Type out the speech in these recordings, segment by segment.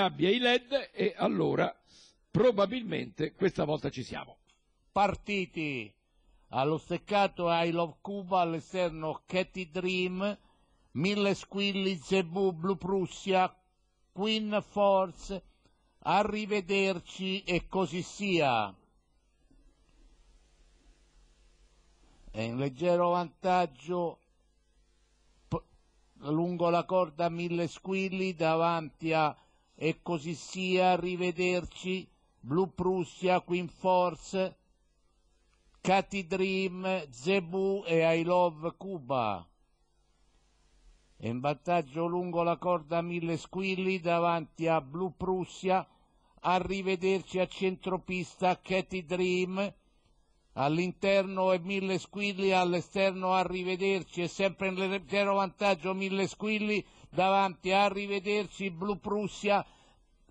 abbia i led e allora probabilmente questa volta ci siamo. Partiti allo steccato I Love Cuba all'esterno Catty Dream, Mille Squilli, Zebu, Blu Prussia, Queen Force, arrivederci e così sia. È in leggero vantaggio lungo la corda Mille Squilli davanti a e così sia, arrivederci, Blu Prussia, Queen Force, Cathy Dream, Zebu e I Love Cuba. E in vantaggio lungo la corda mille squilli davanti a Blu Prussia, arrivederci a centropista Cathy Dream, all'interno è mille squilli, all'esterno arrivederci, è sempre in leggero vantaggio mille squilli, davanti arrivederci, blu Prussia,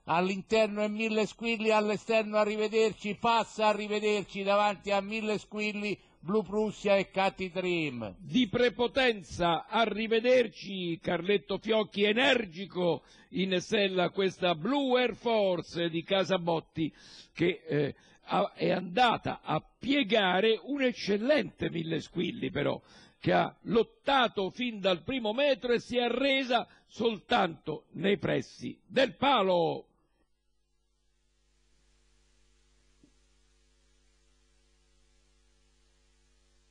all'interno è mille squilli, all'esterno arrivederci, passa arrivederci, davanti a mille squilli, Blue Prussia e Cati Dream. Di prepotenza, arrivederci Carletto Fiocchi, energico in sella questa Blue Air Force di Casabotti che eh, è andata a piegare un eccellente Mille Squilli però che ha lottato fin dal primo metro e si è arresa soltanto nei pressi del palo.